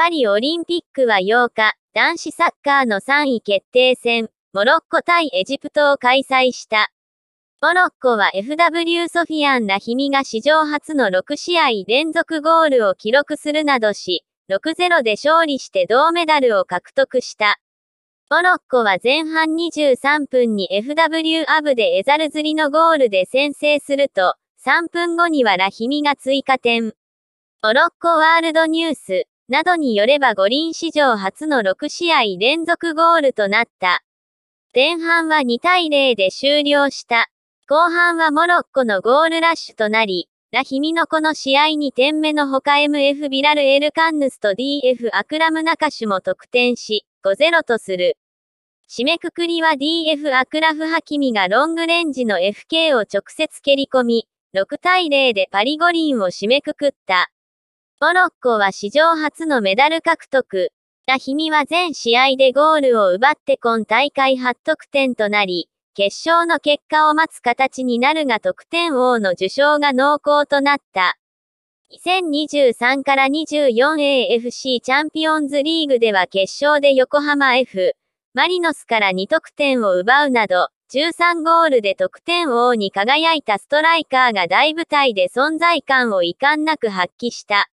パリオリンピックは8日、男子サッカーの3位決定戦、モロッコ対エジプトを開催した。モロッコは FW ソフィアン・ラヒミが史上初の6試合連続ゴールを記録するなどし、6-0で勝利して銅メダルを獲得した。モロッコは前半23分に FW アブでエザルズリのゴールで先制すると、3分後にはラヒミが追加点。モロッコワールドニュースなどによれば五輪史上初の6試合連続ゴールとなった。前半は2対0で終了した。後半はモロッコのゴールラッシュとなり、ラヒミノコの試合2点目のほか MF ビラル・エルカンヌスと DF アクラムナカシュも得点し、5-0とする。締めくくりは DF アクラフ・ハキミがロングレンジの FK を直接蹴り込み、6対0でパリ五輪を締めくくった。モロッコは史上初のメダル獲得。ラヒミは全試合でゴールを奪って今大会8得点となり、決勝の結果を待つ形になるが得点王の受賞が濃厚となった。2023から 24AFC チャンピオンズリーグでは決勝で横浜 F、マリノスから2得点を奪うなど、13ゴールで得点王に輝いたストライカーが大舞台で存在感を遺憾なく発揮した。